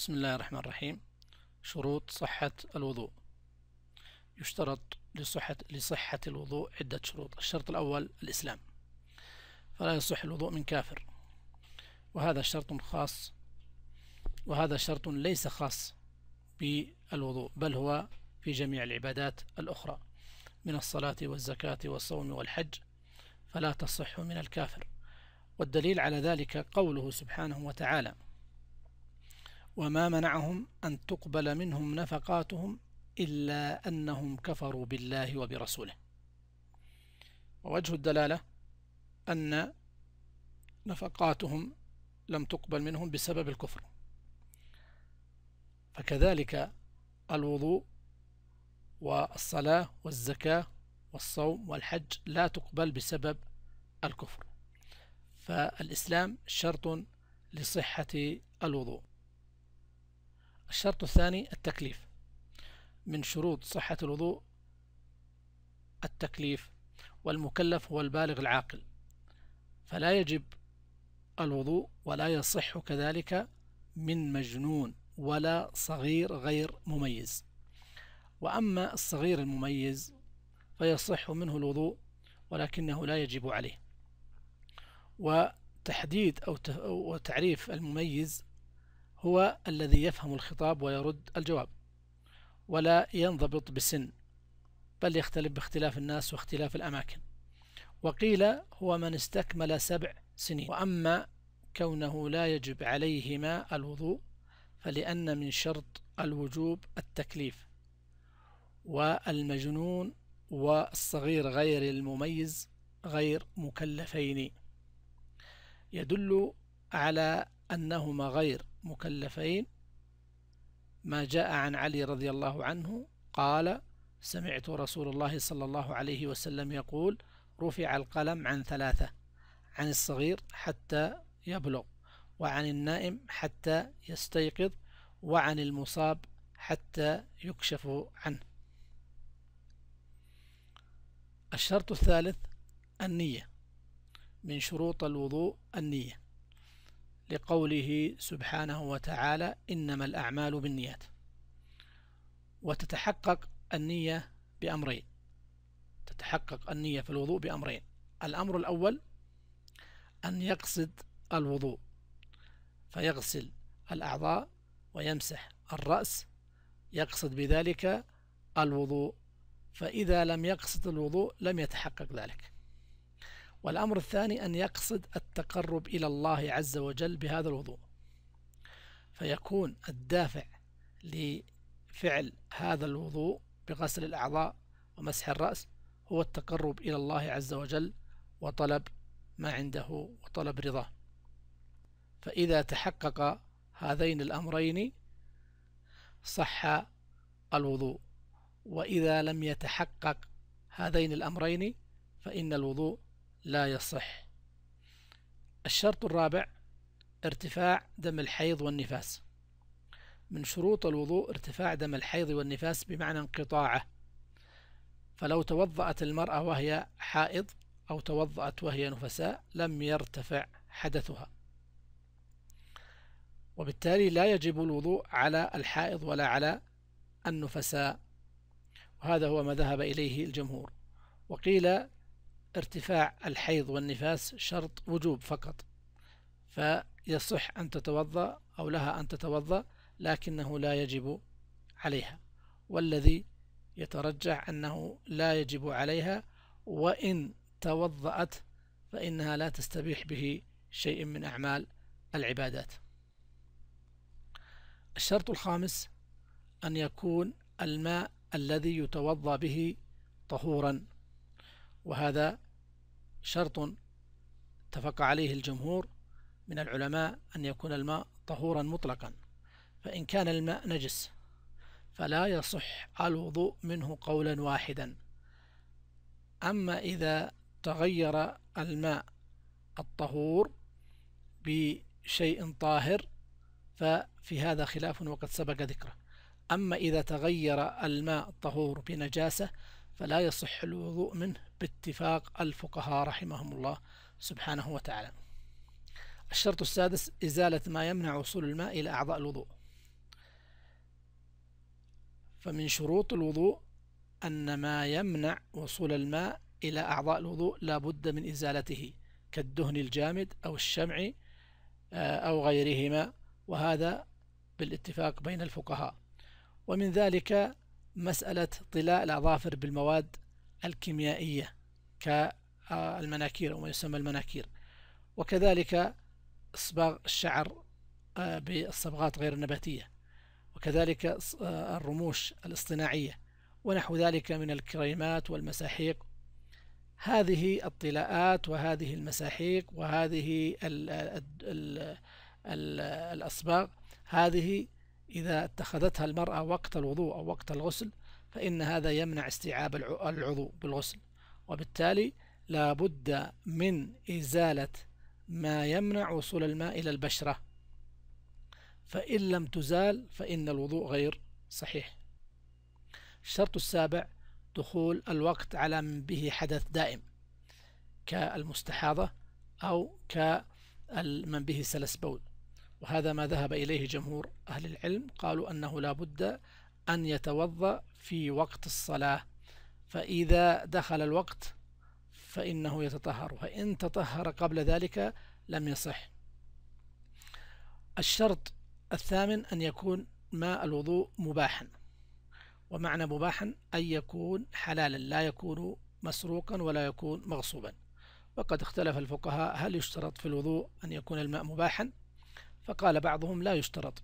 بسم الله الرحمن الرحيم شروط صحة الوضوء يشترط لصحة, لصحة الوضوء عدة شروط الشرط الأول الإسلام فلا يصح الوضوء من كافر وهذا شرط خاص وهذا شرط ليس خاص بالوضوء بل هو في جميع العبادات الأخرى من الصلاة والزكاة والصوم والحج فلا تصح من الكافر والدليل على ذلك قوله سبحانه وتعالى وما منعهم أن تقبل منهم نفقاتهم إلا أنهم كفروا بالله وبرسوله ووجه الدلالة أن نفقاتهم لم تقبل منهم بسبب الكفر فكذلك الوضوء والصلاة والزكاة والصوم والحج لا تقبل بسبب الكفر فالإسلام شرط لصحة الوضوء الشرط الثاني التكليف من شروط صحة الوضوء التكليف والمكلف هو البالغ العاقل فلا يجب الوضوء ولا يصح كذلك من مجنون ولا صغير غير مميز وأما الصغير المميز فيصح منه الوضوء ولكنه لا يجب عليه وتحديد أو وتعريف المميز هو الذي يفهم الخطاب ويرد الجواب ولا ينضبط بالسن بل يختلف باختلاف الناس واختلاف الأماكن وقيل هو من استكمل سبع سنين وأما كونه لا يجب عليهما الوضوء فلأن من شرط الوجوب التكليف والمجنون والصغير غير المميز غير مكلفين يدل على أنهما غير مكلفين ما جاء عن علي رضي الله عنه قال سمعت رسول الله صلى الله عليه وسلم يقول رفع القلم عن ثلاثة عن الصغير حتى يبلغ وعن النائم حتى يستيقظ وعن المصاب حتى يكشف عنه الشرط الثالث النية من شروط الوضوء النية لقوله سبحانه وتعالى إنما الأعمال بالنيات وتتحقق النية بأمرين تتحقق النية في الوضوء بأمرين الأمر الأول أن يقصد الوضوء فيغسل الأعضاء ويمسح الرأس يقصد بذلك الوضوء فإذا لم يقصد الوضوء لم يتحقق ذلك والأمر الثاني أن يقصد التقرب إلى الله عز وجل بهذا الوضوء فيكون الدافع لفعل هذا الوضوء بغسل الأعضاء ومسح الرأس هو التقرب إلى الله عز وجل وطلب ما عنده وطلب رضاه فإذا تحقق هذين الأمرين صح الوضوء وإذا لم يتحقق هذين الأمرين فإن الوضوء لا يصح الشرط الرابع ارتفاع دم الحيض والنفاس من شروط الوضوء ارتفاع دم الحيض والنفاس بمعنى انقطاعه فلو توضأت المرأة وهي حائض أو توضأت وهي نفساء لم يرتفع حدثها وبالتالي لا يجب الوضوء على الحائض ولا على النفساء وهذا هو ما ذهب إليه الجمهور وقيل ارتفاع الحيض والنفاس شرط وجوب فقط فيصح أن تتوضأ أو لها أن تتوضأ لكنه لا يجب عليها والذي يترجح أنه لا يجب عليها وإن توضأت فإنها لا تستبيح به شيء من أعمال العبادات الشرط الخامس أن يكون الماء الذي يتوضأ به طهورا وهذا شرط اتفق عليه الجمهور من العلماء أن يكون الماء طهورا مطلقا فإن كان الماء نجس فلا يصح الوضوء منه قولا واحدا أما إذا تغير الماء الطهور بشيء طاهر ففي هذا خلاف وقد سبق ذكره أما إذا تغير الماء الطهور بنجاسة فلا يصح الوضوء منه باتفاق الفقهاء رحمهم الله سبحانه وتعالى الشرط السادس إزالة ما يمنع وصول الماء إلى أعضاء الوضوء فمن شروط الوضوء أن ما يمنع وصول الماء إلى أعضاء الوضوء لا بد من إزالته كالدهن الجامد أو الشمع آه، أو غيرهما وهذا بالاتفاق بين الفقهاء ومن ذلك مسألة طلاء الأظافر بالمواد الكيميائية كالمناكير أو ما يسمى المناكير وكذلك إصباغ الشعر آه، بالصبغات غير النباتية وكذلك آه، الرموش الاصطناعية ونحو ذلك من الكريمات والمساحيق هذه الطلاءات وهذه المساحيق وهذه الأصباغ هذه إذا اتخذتها المرأة وقت الوضوء أو وقت الغسل فإن هذا يمنع استيعاب العضو بالغسل وبالتالي لا بد من إزالة ما يمنع وصول الماء إلى البشرة فإن لم تزال فإن الوضوء غير صحيح الشرط السابع دخول الوقت على من به حدث دائم كالمستحاضة أو كمن به سلس بول وهذا ما ذهب إليه جمهور أهل العلم قالوا أنه لا بد أن يتوضأ في وقت الصلاة فإذا دخل الوقت فإنه يتطهر وإن تطهر قبل ذلك لم يصح الشرط الثامن أن يكون ماء الوضوء مباحا ومعنى مباحا أن يكون حلالا لا يكون مسروقا ولا يكون مغصوبا وقد اختلف الفقهاء هل يشترط في الوضوء أن يكون الماء مباحا فقال بعضهم لا يشترط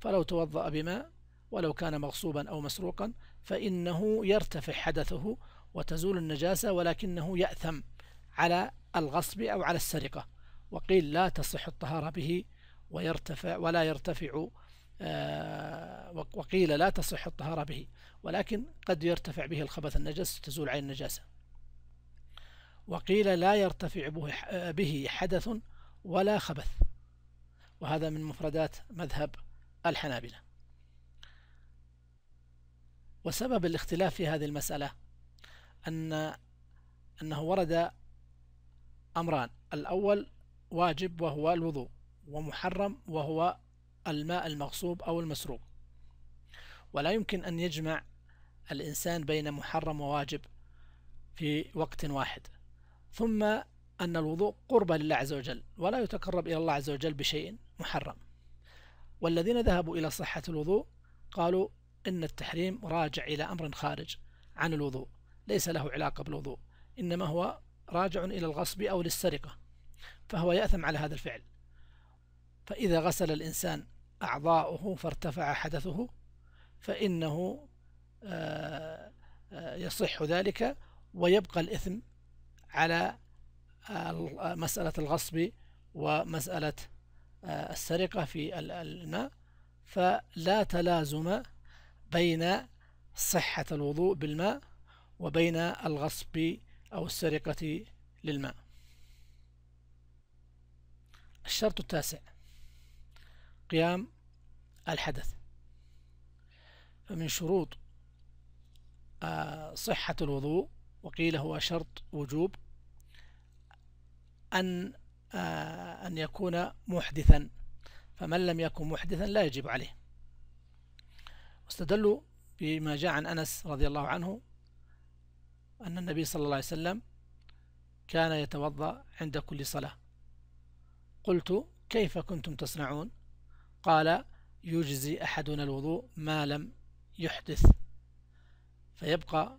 فلو توضأ بماء ولو كان مغصوبا أو مسروقا فإنه يرتفع حدثه وتزول النجاسة ولكنه يأثم على الغصب أو على السرقة وقيل لا تصح الطهارة به ويرتفع ولا يرتفع آه، وقيل لا تصح الطهارة به ولكن قد يرتفع به الخبث النجس تزول عين النجاسة وقيل لا يرتفع به آه، حدث ولا خبث وهذا من مفردات مذهب الحنابلة وسبب الاختلاف في هذه المسألة أن أنه ورد أمران الأول واجب وهو الوضوء ومحرم وهو الماء المغصوب أو المسروق ولا يمكن أن يجمع الإنسان بين محرم وواجب في وقت واحد ثم أن الوضوء قرب لله عز وجل ولا يتقرب إلى الله عز وجل بشيء محرم والذين ذهبوا إلى صحة الوضوء قالوا إن التحريم راجع إلى أمر خارج عن الوضوء ليس له علاقة بالوضوء إنما هو راجع إلى الغصب أو للسرقة فهو يأثم على هذا الفعل فإذا غسل الإنسان أعضاؤه فارتفع حدثه فإنه آه، آه، يصح ذلك ويبقى الإثم على آه، مسألة الغصب ومسألة السرقة في الماء فلا تلازم بين صحة الوضوء بالماء وبين الغصب أو السرقة للماء الشرط التاسع قيام الحدث فمن شروط آه، صحة الوضوء وقيل هو شرط وجوب أن آه، أن يكون محدثا فمن لم يكن محدثا لا يجب عليه واستدلوا بما جاء عن أنس رضي الله عنه أن النبي صلى الله عليه وسلم كان يتوضأ عند كل صلاة قلت كيف كنتم تصنعون قال يجزي أحدنا الوضوء ما لم يحدث فيبقى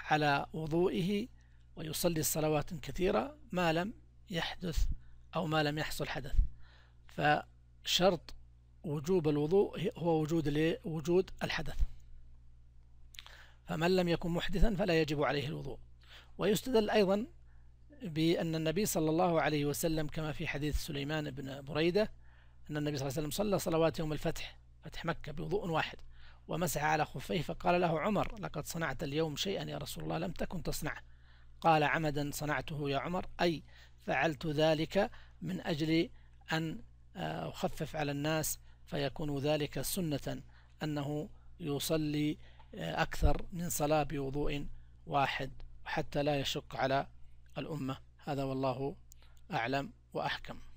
على وضوئه ويصلي الصلوات كثيرة ما لم يحدث أو ما لم يحصل حدث فشرط وجوب الوضوء هو وجود وجود الحدث فمن لم يكن محدثا فلا يجب عليه الوضوء ويستدل أيضا بأن النبي صلى الله عليه وسلم كما في حديث سليمان بن بريدة أن النبي صلى الله عليه وسلم صلى صلوات يوم الفتح فتح مكة بوضوء واحد ومسح على خفيه فقال له عمر لقد صنعت اليوم شيئا يا رسول الله لم تكن تصنعه قال عمدا صنعته يا عمر أي فعلت ذلك من أجل أن آه، أخفف على الناس فيكون ذلك سنة أنه يصلي آه، أكثر من صلاة بوضوء واحد حتى لا يشق على الأمة هذا والله أعلم وأحكم